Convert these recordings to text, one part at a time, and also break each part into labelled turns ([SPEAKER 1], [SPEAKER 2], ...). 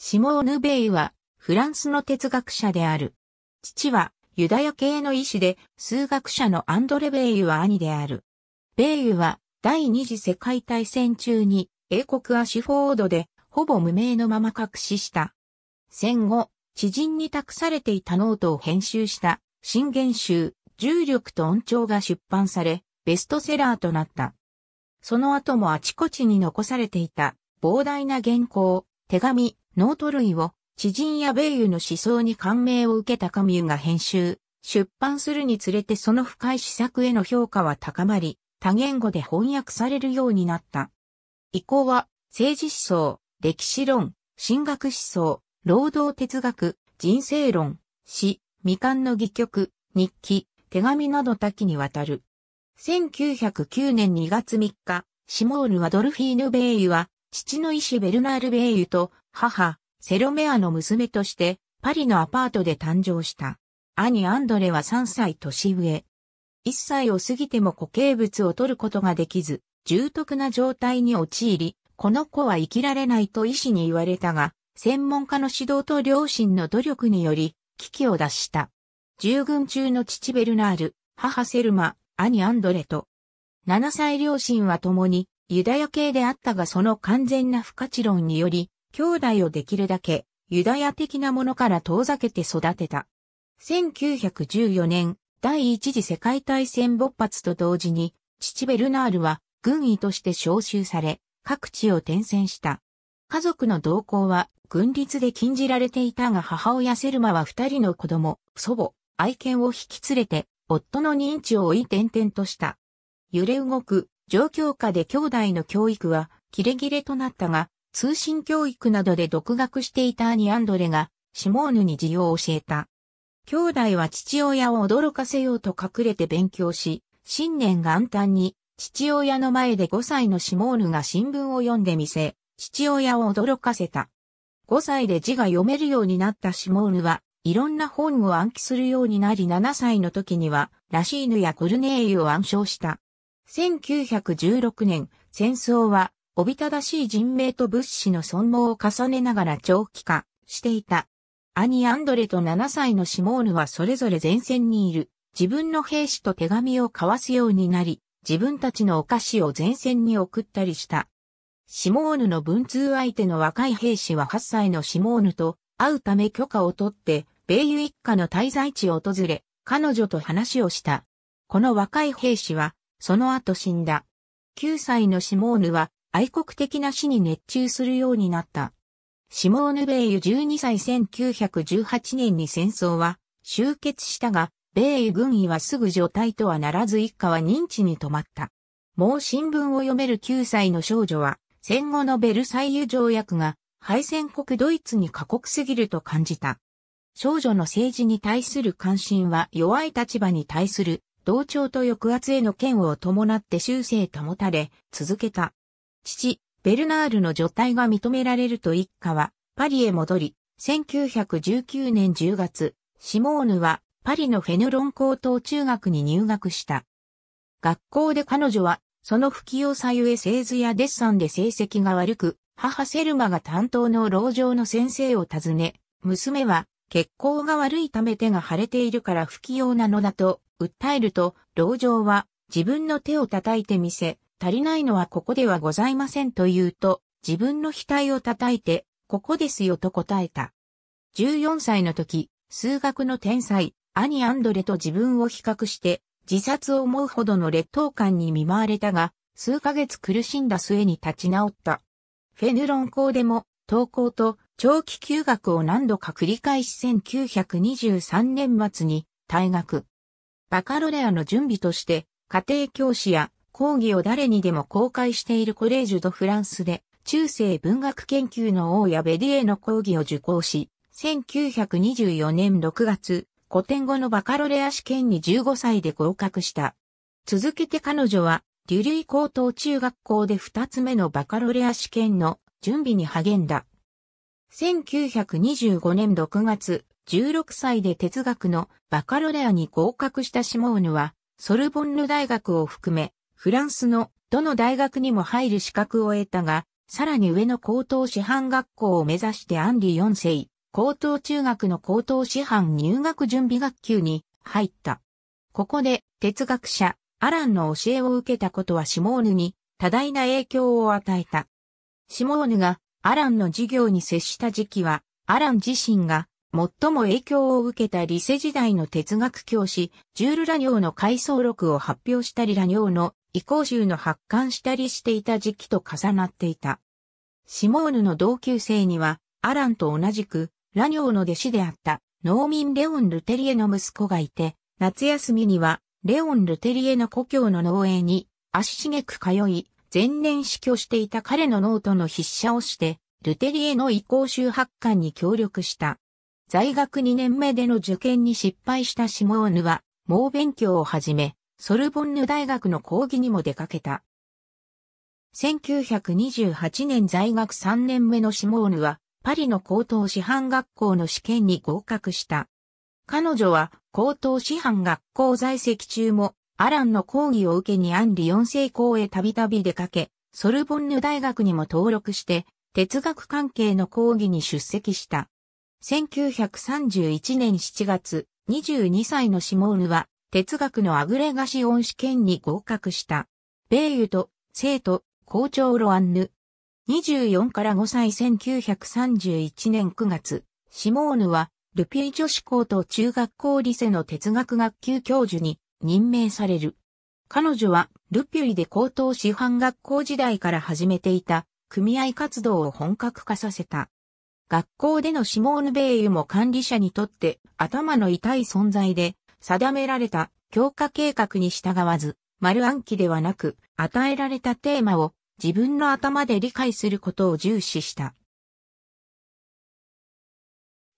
[SPEAKER 1] シモーヌ・ベイは、フランスの哲学者である。父は、ユダヤ系の医師で、数学者のアンドレ・ベイユは兄である。ベイユは、第二次世界大戦中に、英国アシュフォードで、ほぼ無名のまま隠死した。戦後、知人に託されていたノートを編集した、新元集、重力と音調が出版され、ベストセラーとなった。その後もあちこちに残されていた、膨大な原稿、手紙、ノート類を知人や米油の思想に感銘を受けたカミュが編集、出版するにつれてその深い施策への評価は高まり、多言語で翻訳されるようになった。以降は、政治思想、歴史論、神学思想、労働哲学、人生論、詩、未完の戯曲、日記、手紙など多岐にわたる。1909年2月3日、シモール・アドルフィーヌ・ベイユは、父の医師ベルナール・ベイユと母、セロメアの娘として、パリのアパートで誕生した。兄アンドレは3歳年上。1歳を過ぎても固形物を取ることができず、重篤な状態に陥り、この子は生きられないと医師に言われたが、専門家の指導と両親の努力により、危機を脱した。従軍中の父ベルナール、母セルマ、兄アンドレと、7歳両親は共にユダヤ系であったがその完全な不可知論により、兄弟をできるだけユダヤ的なものから遠ざけて育てた。1914年、第一次世界大戦勃発と同時に、父ベルナールは軍医として召集され、各地を転戦した。家族の同行は軍律で禁じられていたが母親セルマは二人の子供、祖母、愛犬を引き連れて、夫の認知を追い転々とした。揺れ動く状況下で兄弟の教育はキレキレとなったが、通信教育などで独学していた兄アンドレが、シモーヌに字を教えた。兄弟は父親を驚かせようと隠れて勉強し、新年元旦に、父親の前で5歳のシモーヌが新聞を読んでみせ、父親を驚かせた。5歳で字が読めるようになったシモーヌは、いろんな本を暗記するようになり7歳の時には、ラシーヌやコルネーユを暗唱した。1916年、戦争は、おびただしい人命と物資の損耗を重ねながら長期化していた。兄アンドレと7歳のシモーヌはそれぞれ前線にいる。自分の兵士と手紙を交わすようになり、自分たちのお菓子を前線に送ったりした。シモーヌの文通相手の若い兵士は8歳のシモーヌと会うため許可を取って、米油一家の滞在地を訪れ、彼女と話をした。この若い兵士は、その後死んだ。9歳のシモーヌは愛国的な死に熱中するようになった。シモーヌ・ベイユ12歳1918年に戦争は終結したが、米イ軍医はすぐ除隊とはならず一家は認知に止まった。もう新聞を読める9歳の少女は、戦後のベルサイユ条約が敗戦国ドイツに過酷すぎると感じた。少女の政治に対する関心は弱い立場に対する同調と抑圧への嫌悪を伴って終生保たれ、続けた。父、ベルナールの除隊が認められると一家は、パリへ戻り、1919年10月、シモーヌは、パリのフェヌロン高等中学に入学した。学校で彼女は、その不器用さゆえ製図やデッサンで成績が悪く、母セルマが担当の牢城の先生を訪ね、娘は、血行が悪いため手が腫れているから不器用なのだと訴えると、老城は自分の手を叩いてみせ、足りないのはここではございませんと言うと、自分の額を叩いて、ここですよと答えた。14歳の時、数学の天才、兄アンドレと自分を比較して、自殺を思うほどの劣等感に見舞われたが、数ヶ月苦しんだ末に立ち直った。フェヌロン校でも、登校と長期休学を何度か繰り返し1923年末に退学。バカロレアの準備として、家庭教師や講義を誰にでも公開しているコレージュ・ド・フランスで、中世文学研究の王やベディエの講義を受講し、1924年6月、古典語のバカロレア試験に15歳で合格した。続けて彼女は、デュリー高等中学校で2つ目のバカロレア試験の準備に励んだ。1925年6月、16歳で哲学のバカロレアに合格したシモーヌは、ソルボンヌ大学を含め、フランスのどの大学にも入る資格を得たが、さらに上の高等師範学校を目指してアンリ4世、高等中学の高等師範入学準備学級に入った。ここで哲学者、アランの教えを受けたことはシモーヌに多大な影響を与えた。シモーヌがアランの授業に接した時期は、アラン自身が最も影響を受けたリセ時代の哲学教師、ジュール・ラニョーの回想録を発表したりラニョーの移行集の発刊したりしていた時期と重なっていた。シモーヌの同級生には、アランと同じく、ラニョーの弟子であった、農民レオン・ルテリエの息子がいて、夏休みには、レオン・ルテリエの故郷の農園に、足しげく通い、前年死去していた彼のノートの筆者をして、ルテリエの移行集発刊に協力した。在学2年目での受験に失敗したシモーヌは、猛勉強を始め、ソルボンヌ大学の講義にも出かけた。1928年在学3年目のシモーヌは、パリの高等師範学校の試験に合格した。彼女は高等師範学校在籍中も、アランの講義を受けにアンリ4世校へたびたび出かけ、ソルボンヌ大学にも登録して、哲学関係の講義に出席した。1931年7月、22歳のシモーヌは、哲学のアグレガシオン試験に合格した。米油と、生徒、校長ロアンヌ。24から5歳1931年9月、シモーヌは、ルピー女子校と中学校リセの哲学学級教授に任命される。彼女は、ルピュイで高等師範学校時代から始めていた、組合活動を本格化させた。学校でのシモーヌ・ベイユも管理者にとって頭の痛い存在で、定められた強化計画に従わず、丸暗記ではなく、与えられたテーマを自分の頭で理解することを重視した。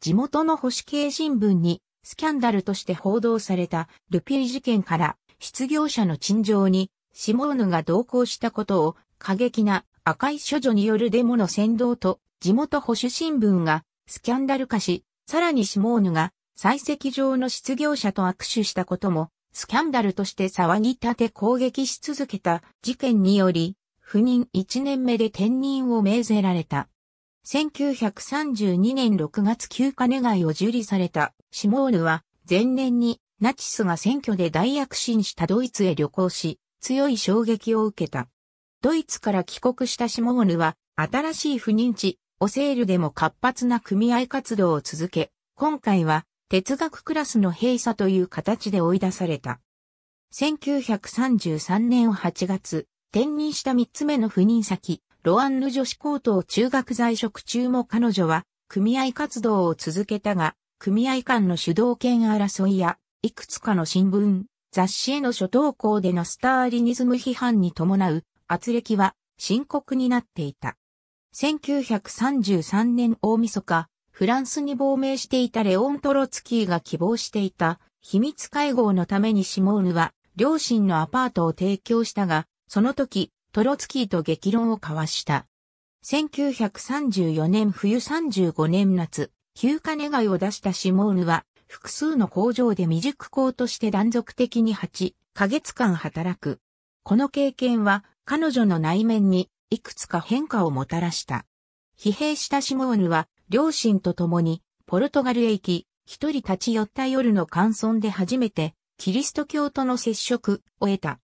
[SPEAKER 1] 地元の保守系新聞にスキャンダルとして報道されたルピー事件から失業者の陳情にシモーヌが同行したことを過激な赤い処女によるデモの先導と地元保守新聞がスキャンダル化し、さらにシモーヌが採石場の失業者と握手したこともスキャンダルとして騒ぎ立て攻撃し続けた事件により、不任1年目で転任を命ぜられた。1932年6月休暇願いを受理されたシモーヌは前年にナチスが選挙で大躍進したドイツへ旅行し強い衝撃を受けた。ドイツから帰国したシモーヌは、新しい不妊地、オセールでも活発な組合活動を続け、今回は哲学クラスの閉鎖という形で追い出された。1933年8月、転任した3つ目の赴任先、ロアンヌ女子高等中学在職中も彼女は、組合活動を続けたが、組合間の主導権争いや、いくつかの新聞、雑誌への初投稿でのスターリニズム批判に伴う圧力は深刻になっていた。1933年大晦日、フランスに亡命していたレオン・トロツキーが希望していた秘密会合のためにシモーヌは両親のアパートを提供したが、その時、トロツキーと激論を交わした。1934年冬35年夏、休暇願いを出したシモーヌは、複数の工場で未熟工として断続的に8ヶ月間働く。この経験は彼女の内面にいくつか変化をもたらした。疲弊したシモーヌは両親と共にポルトガルへ行き、一人立ち寄った夜の乾村で初めてキリスト教との接触を得た。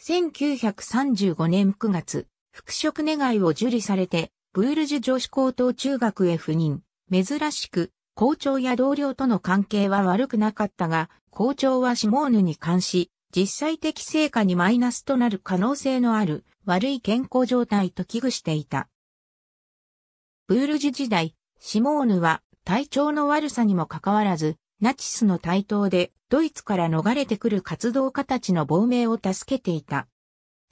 [SPEAKER 1] 1935年9月、復職願いを受理されて、ブールジュ女子高等中学へ赴任。珍しく、校長や同僚との関係は悪くなかったが、校長はシモーヌに関し、実際的成果にマイナスとなる可能性のある悪い健康状態と危惧していた。ブールジュ時代、シモーヌは体調の悪さにもかかわらず、ナチスの台頭でドイツから逃れてくる活動家たちの亡命を助けていた。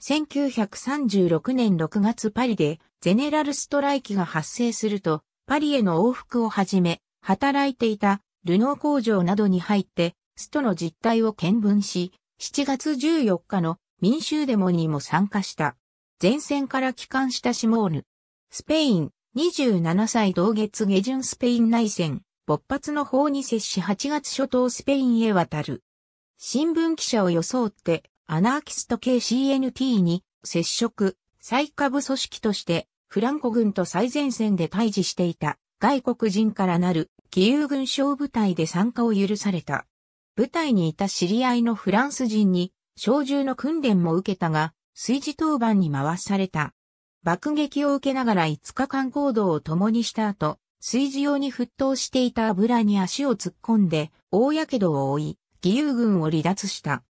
[SPEAKER 1] 1936年6月パリでゼネラルストライキが発生すると、パリへの往復をはじめ、働いていたルノー工場などに入って、ストの実態を見分し、7月14日の民衆デモにも参加した。前線から帰還したシモール。スペイン、27歳同月下旬スペイン内戦、勃発の方に接し8月初頭スペインへ渡る。新聞記者を装って、アナーキスト系 CNT に接触、最下部組織として、フランコ軍と最前線で対峙していた外国人からなる義勇軍小部隊で参加を許された。部隊にいた知り合いのフランス人に、小銃の訓練も受けたが、炊事当番に回された。爆撃を受けながら5日間行動を共にした後、炊事用に沸騰していた油に足を突っ込んで、大火傷を負い、義勇軍を離脱した。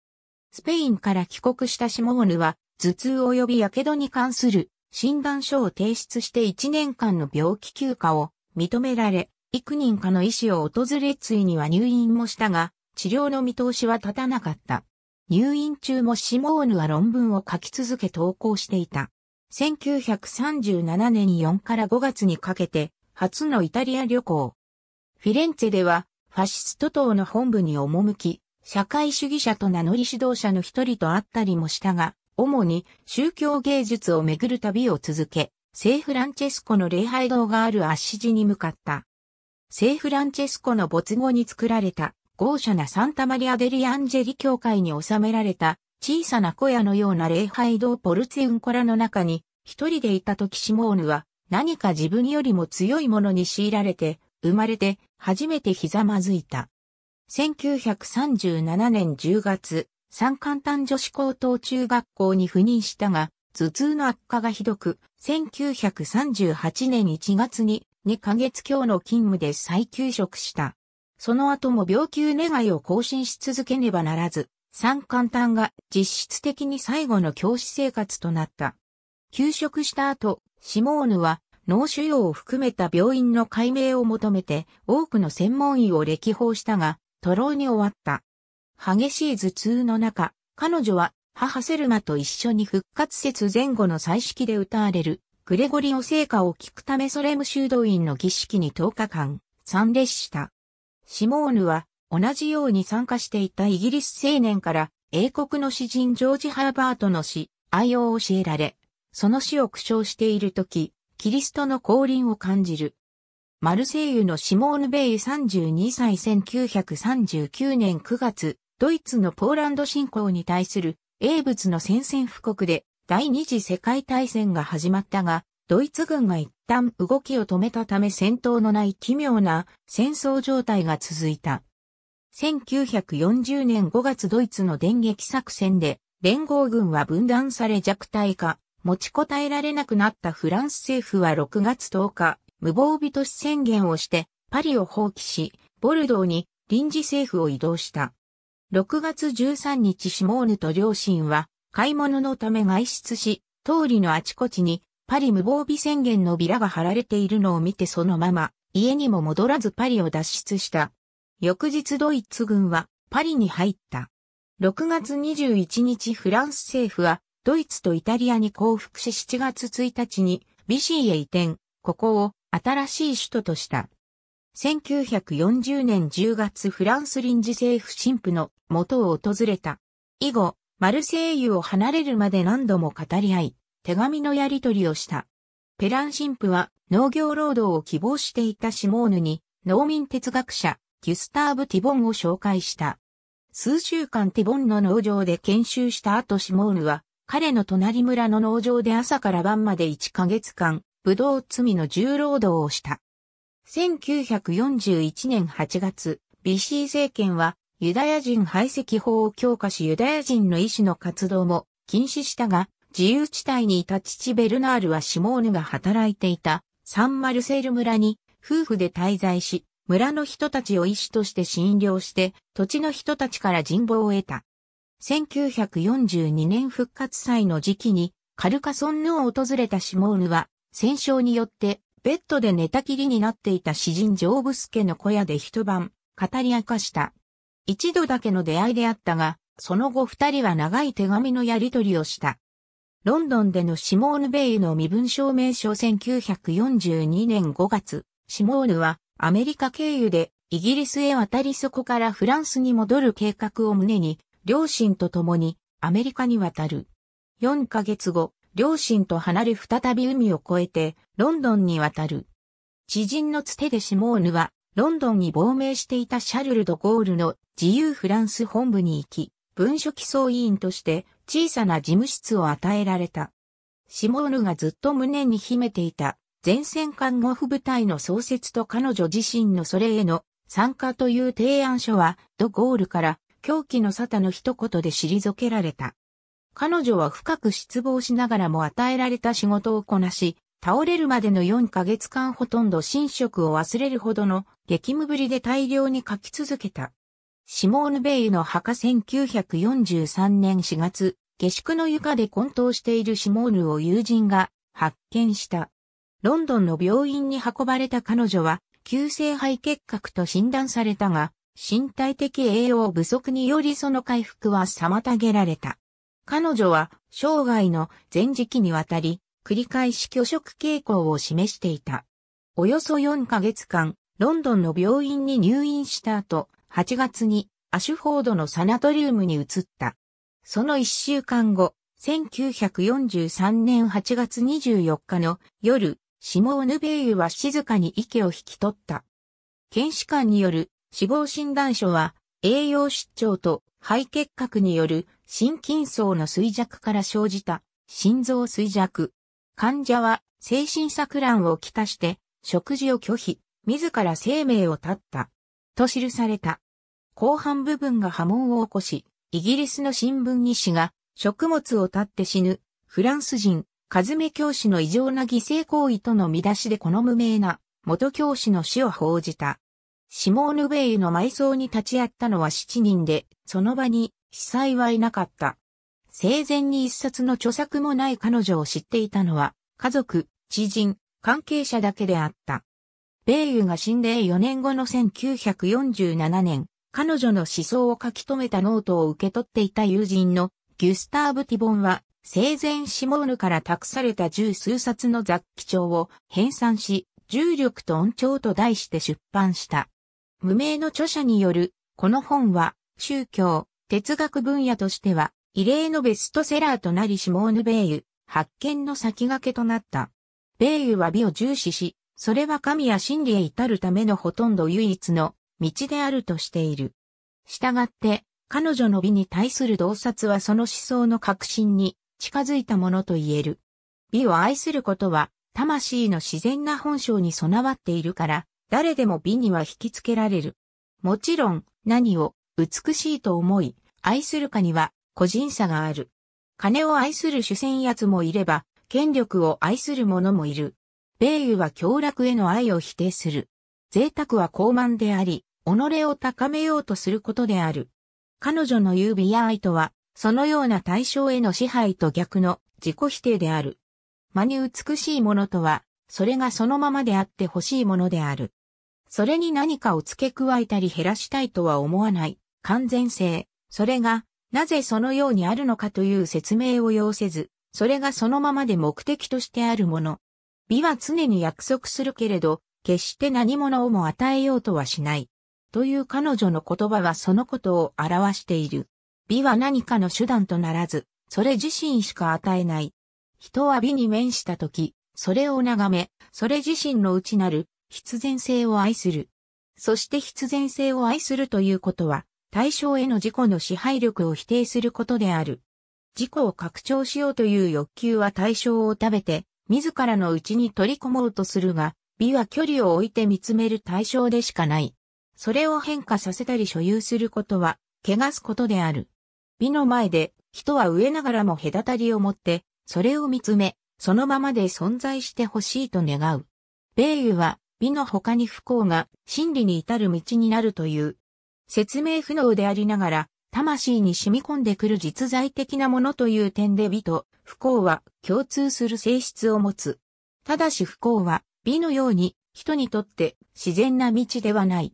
[SPEAKER 1] スペインから帰国したシモーヌは、頭痛及び火傷に関する診断書を提出して1年間の病気休暇を認められ、幾人かの医師を訪れついには入院もしたが、治療の見通しは立たなかった。入院中もシモーヌは論文を書き続け投稿していた。1937年4から5月にかけて、初のイタリア旅行。フィレンツェでは、ファシスト党の本部に赴き、社会主義者と名乗り指導者の一人と会ったりもしたが、主に宗教芸術をめぐる旅を続け、聖フランチェスコの礼拝堂があるアッシジに向かった。聖フランチェスコの没後に作られた豪奢なサンタマリア・デリアンジェリ教会に収められた小さな小屋のような礼拝堂ポルツィウンコラの中に一人でいた時シモーヌは何か自分よりも強いものに強いられて生まれて初めてひざまずいた。1937年10月、三冠単女子高等中学校に赴任したが、頭痛の悪化がひどく、1938年1月に2ヶ月強の勤務で再休職した。その後も病休願いを更新し続けねばならず、三冠単が実質的に最後の教師生活となった。休職した後、シモーヌは脳腫瘍を含めた病院の解明を求めて多くの専門医を歴訪したが、徒労に終わった。激しい頭痛の中、彼女は母セルマと一緒に復活節前後の彩式で歌われるグレゴリオ聖歌を聴くためソレム修道院の儀式に10日間参列した。シモーヌは同じように参加していたイギリス青年から英国の詩人ジョージ・ハーバートの詩、愛を教えられ、その詩を苦笑しているとき、キリストの降臨を感じる。マルセイユのシモーヌ・ベイ32歳1939年9月、ドイツのポーランド侵攻に対する英仏の宣戦布告で第二次世界大戦が始まったが、ドイツ軍が一旦動きを止めたため戦闘のない奇妙な戦争状態が続いた。1940年5月ドイツの電撃作戦で連合軍は分断され弱体化、持ちこたえられなくなったフランス政府は6月10日、無防備都市宣言をしてパリを放棄し、ボルドーに臨時政府を移動した。6月13日シモーヌと両親は買い物のため外出し、通りのあちこちにパリ無防備宣言のビラが貼られているのを見てそのまま家にも戻らずパリを脱出した。翌日ドイツ軍はパリに入った。6月21日フランス政府はドイツとイタリアに降伏し7月1日にビシーへ移転、ここを新しい首都とした。1940年10月フランス臨時政府神父の元を訪れた。以後、マルセイユを離れるまで何度も語り合い、手紙のやり取りをした。ペラン神父は農業労働を希望していたシモーヌに農民哲学者ギュスターブ・ティボンを紹介した。数週間ティボンの農場で研修した後シモーヌは彼の隣村の農場で朝から晩まで1ヶ月間、ブドウ罪みの重労働をした。1941年8月、BC 政権はユダヤ人排斥法を強化しユダヤ人の医師の活動も禁止したが、自由地帯にいた父ベルナールはシモーヌが働いていたサンマルセール村に夫婦で滞在し、村の人たちを医師として診療して、土地の人たちから人望を得た。1942年復活祭の時期に、カルカソンヌを訪れたシモーヌは、戦傷によって、ベッドで寝たきりになっていた詩人ジョーブスケの小屋で一晩、語り明かした。一度だけの出会いであったが、その後二人は長い手紙のやり取りをした。ロンドンでのシモーヌ・ベイの身分証明書1942年5月、シモーヌはアメリカ経由でイギリスへ渡りそこからフランスに戻る計画を胸に、両親と共にアメリカに渡る。4ヶ月後、両親と離れ再び海を越えてロンドンに渡る。知人のつてでシモーヌはロンドンに亡命していたシャルル・ド・ゴールの自由フランス本部に行き、文書起草委員として小さな事務室を与えられた。シモーヌがずっと胸に秘めていた前線看護婦部隊の創設と彼女自身のそれへの参加という提案書はドゴールから狂気の沙汰の一言で退けられた。彼女は深く失望しながらも与えられた仕事をこなし、倒れるまでの4ヶ月間ほとんど寝食を忘れるほどの激務ぶりで大量に書き続けた。シモーヌ・ベイの墓1943年4月、下宿の床で混沌しているシモーヌを友人が発見した。ロンドンの病院に運ばれた彼女は、急性肺結核と診断されたが、身体的栄養不足によりその回復は妨げられた。彼女は生涯の前時期にわたり、繰り返し拒食傾向を示していた。およそ4ヶ月間、ロンドンの病院に入院した後、8月にアシュフォードのサナトリウムに移った。その1週間後、1943年8月24日の夜、シモーヌ・ベイユは静かに息を引き取った。検視官による死亡診断書は栄養失調と肺結核による心筋層の衰弱から生じた心臓衰弱。患者は精神錯乱をきたして食事を拒否、自ら生命を絶った。と記された。後半部分が波紋を起こし、イギリスの新聞に紙が、食物を絶って死ぬ、フランス人、カズメ教師の異常な犠牲行為との見出しでこの無名な、元教師の死を報じた。シモーヌ・ベイの埋葬に立ち会ったのは7人で、その場に被災はいなかった。生前に一冊の著作もない彼女を知っていたのは、家族、知人、関係者だけであった。米油が死んで4年後の1947年、彼女の思想を書き留めたノートを受け取っていた友人のギュスターブ・ティボンは、生前シモーヌから託された十数冊の雑記帳を編纂し、重力と音調と題して出版した。無名の著者による、この本は、宗教、哲学分野としては、異例のベストセラーとなりシモーヌ・ベイユ、発見の先駆けとなった。ベイユは美を重視し、それは神や真理へ至るためのほとんど唯一の道であるとしている。従って、彼女の美に対する洞察はその思想の核心に近づいたものと言える。美を愛することは、魂の自然な本性に備わっているから、誰でも美には引きつけられる。もちろん、何を美しいと思い、愛するかには個人差がある。金を愛する主戦奴もいれば、権力を愛する者もいる。米油は享楽への愛を否定する。贅沢は高慢であり、己を高めようとすることである。彼女の言うや愛とは、そのような対象への支配と逆の自己否定である。間に美しいものとは、それがそのままであってほしいものである。それに何かを付け加えたり減らしたいとは思わない。完全性。それが、なぜそのようにあるのかという説明を要せず、それがそのままで目的としてあるもの。美は常に約束するけれど、決して何者をも与えようとはしない。という彼女の言葉はそのことを表している。美は何かの手段とならず、それ自身しか与えない。人は美に面したとき、それを眺め、それ自身の内なる必然性を愛する。そして必然性を愛するということは、対象への自己の支配力を否定することである。自己を拡張しようという欲求は対象を食べて、自らの内に取り込もうとするが、美は距離を置いて見つめる対象でしかない。それを変化させたり所有することは、汚すことである。美の前で、人は飢えながらも隔たりを持って、それを見つめ、そのままで存在してほしいと願う。米油は、美の他に不幸が真理に至る道になるという、説明不能でありながら、魂に染み込んでくる実在的なものという点で美と不幸は共通する性質を持つ。ただし不幸は美のように人にとって自然な道ではない。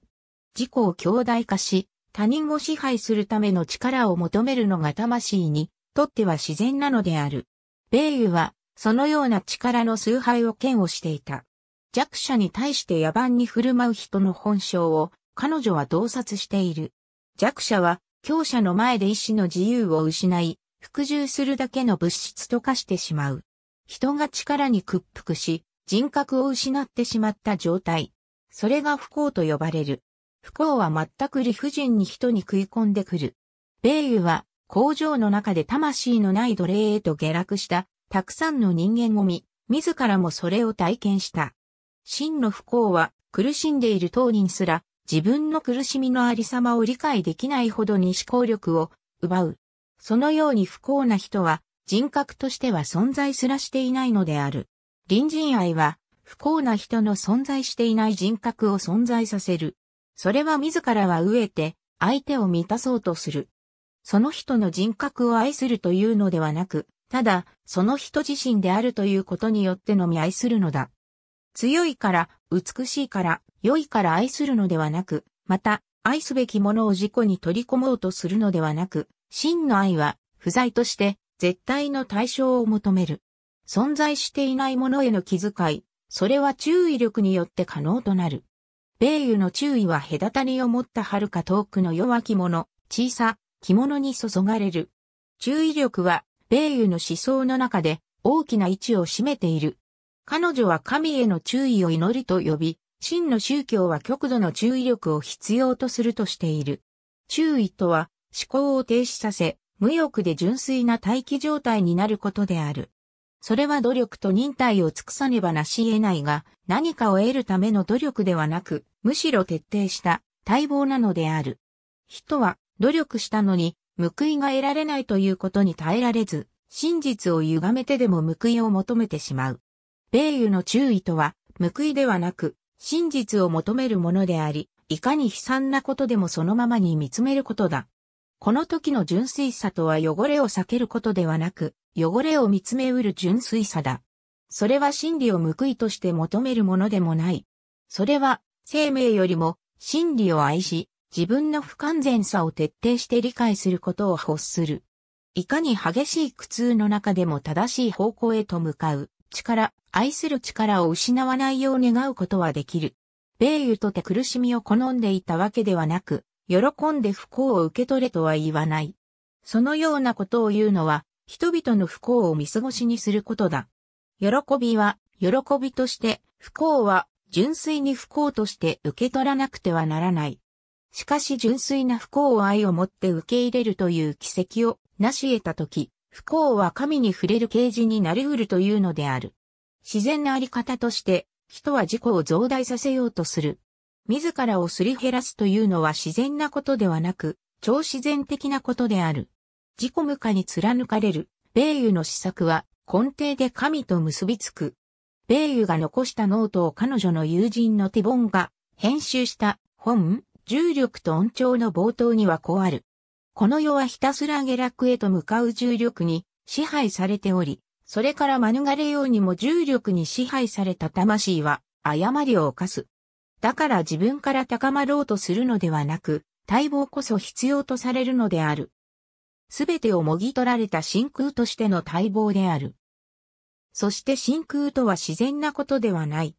[SPEAKER 1] 自己を強大化し、他人を支配するための力を求めるのが魂にとっては自然なのである。米油はそのような力の崇拝を嫌悪していた。弱者に対して野蛮に振る舞う人の本性を彼女は洞察している。弱者は強者の前で意志の自由を失い、服従するだけの物質と化してしまう。人が力に屈服し、人格を失ってしまった状態。それが不幸と呼ばれる。不幸は全く理不尽に人に食い込んでくる。米油は工場の中で魂のない奴隷へと下落したたくさんの人間を見、自らもそれを体験した。真の不幸は苦しんでいる当人すら自分の苦しみのありさまを理解できないほどに思考力を奪う。そのように不幸な人は人格としては存在すらしていないのである。隣人愛は不幸な人の存在していない人格を存在させる。それは自らは飢えて相手を満たそうとする。その人の人格を愛するというのではなく、ただ、その人自身であるということによってのみ愛するのだ。強いから、美しいから、良いから愛するのではなく、また、愛すべきものを自己に取り込もうとするのではなく、真の愛は、不在として、絶対の対象を求める。存在していないものへの気遣い、それは注意力によって可能となる。米油の注意は隔たりを持った遥か遠くの弱き者、小さ、着物に注がれる。注意力は、米油の思想の中で大きな位置を占めている。彼女は神への注意を祈りと呼び、真の宗教は極度の注意力を必要とするとしている。注意とは、思考を停止させ、無欲で純粋な待機状態になることである。それは努力と忍耐を尽くさねばなし得ないが、何かを得るための努力ではなく、むしろ徹底した待望なのである。人は努力したのに報いが得られないということに耐えられず、真実を歪めてでも報いを求めてしまう。米油の注意とは、報いではなく、真実を求めるものであり、いかに悲惨なことでもそのままに見つめることだ。この時の純粋さとは汚れを避けることではなく、汚れを見つめうる純粋さだ。それは真理を報いとして求めるものでもない。それは、生命よりも、真理を愛し、自分の不完全さを徹底して理解することを欲する。いかに激しい苦痛の中でも正しい方向へと向かう。力、愛する力を失わないよう願うことはできる。米油とて苦しみを好んでいたわけではなく、喜んで不幸を受け取れとは言わない。そのようなことを言うのは、人々の不幸を見過ごしにすることだ。喜びは、喜びとして、不幸は、純粋に不幸として受け取らなくてはならない。しかし純粋な不幸を愛をもって受け入れるという奇跡を成し得たとき、不幸は神に触れる啓示になりうるというのである。自然なあり方として、人は自己を増大させようとする。自らをすり減らすというのは自然なことではなく、超自然的なことである。自己無価に貫かれる、米油の施策は根底で神と結びつく。米油が残したノートを彼女の友人のティボンが編集した本、重力と音調の冒頭にはこうある。この世はひたすら下落へと向かう重力に支配されており、それから免れようにも重力に支配された魂は誤りを犯す。だから自分から高まろうとするのではなく、待望こそ必要とされるのである。すべてをもぎ取られた真空としての待望である。そして真空とは自然なことではない。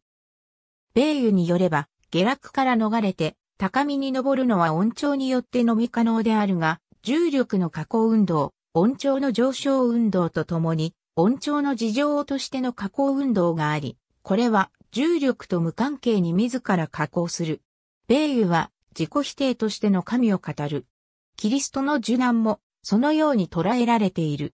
[SPEAKER 1] 米油によれば、下落から逃れて、高みに登るのは温調によってのみ可能であるが、重力の下降運動、温調の上昇運動とともに、温調の事情としての下降運動があり、これは重力と無関係に自ら下降する。米油は自己否定としての神を語る。キリストの受難もそのように捉えられている。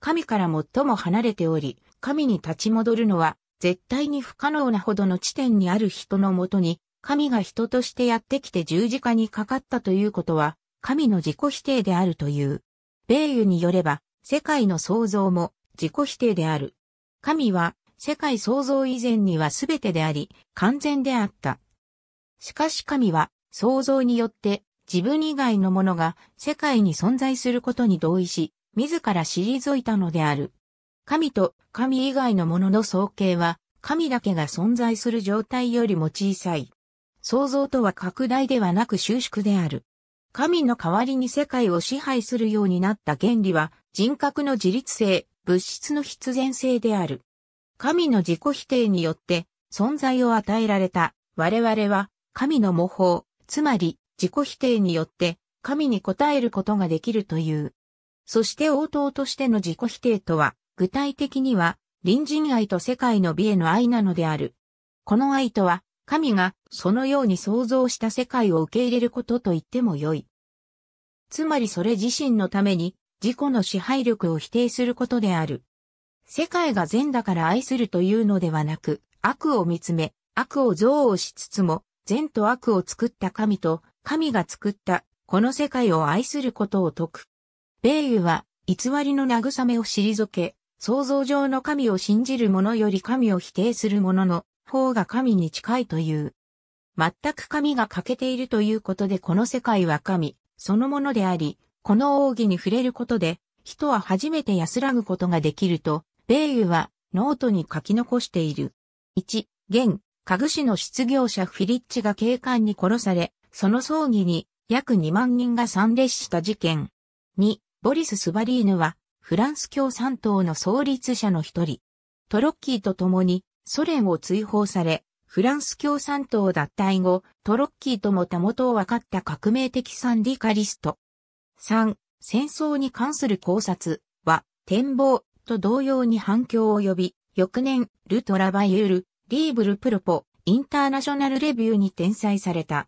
[SPEAKER 1] 神から最も離れており、神に立ち戻るのは絶対に不可能なほどの地点にある人のもとに、神が人としてやってきて十字架にかかったということは、神の自己否定であるという。米油によれば、世界の創造も自己否定である。神は世界創造以前には全てであり、完全であった。しかし神は創造によって自分以外のものが世界に存在することに同意し、自ら退いたのである。神と神以外のものの総計は、神だけが存在する状態よりも小さい。創造とは拡大ではなく収縮である。神の代わりに世界を支配するようになった原理は人格の自律性、物質の必然性である。神の自己否定によって存在を与えられた我々は神の模倣、つまり自己否定によって神に応えることができるという。そして応答としての自己否定とは、具体的には、隣人愛と世界の美への愛なのである。この愛とは、神がそのように創造した世界を受け入れることと言ってもよい。つまりそれ自身のために自己の支配力を否定することである。世界が善だから愛するというのではなく、悪を見つめ、悪を憎悪しつつも、善と悪を作った神と、神が作った、この世界を愛することを説く。米油は、偽りの慰めを退け、想像上の神を信じる者より神を否定する者の方が神に近いという。全く神が欠けているということでこの世界は神そのものであり、この奥義に触れることで、人は初めて安らぐことができると、米油はノートに書き残している。1、現、家具師の失業者フィリッチが警官に殺され、その葬儀に約2万人が参列した事件。2、ボリス・スバリーヌは、フランス共産党の創立者の一人。トロッキーと共に、ソ連を追放され、フランス共産党脱退後、トロッキーともたもとを分かった革命的サンディカリスト。3、戦争に関する考察は、展望と同様に反響を呼び、翌年、ルトラバイユール、リーブルプロポ、インターナショナルレビューに転載された。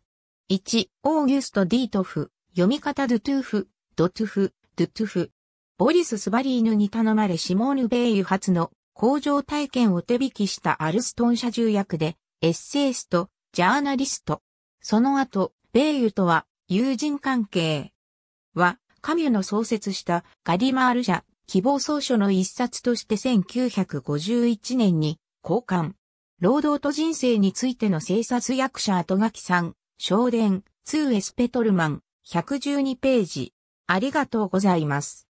[SPEAKER 1] 1、オーギュスト・ディートフ、読み方ドゥトゥフ、ドトゥフ、ドゥトゥフ。ボリス・スバリーヌに頼まれシモーヌ・ベイユ発の工場体験を手引きしたアルストン社重役で、エッセイスト、ジャーナリスト。その後、米油とは友人関係は、カミュの創設したガリマール社希望総書の一冊として1951年に交換。労働と人生についての生殺役者後書きさん、少電、ツーエスペトルマン、112ページ。ありがとうございます。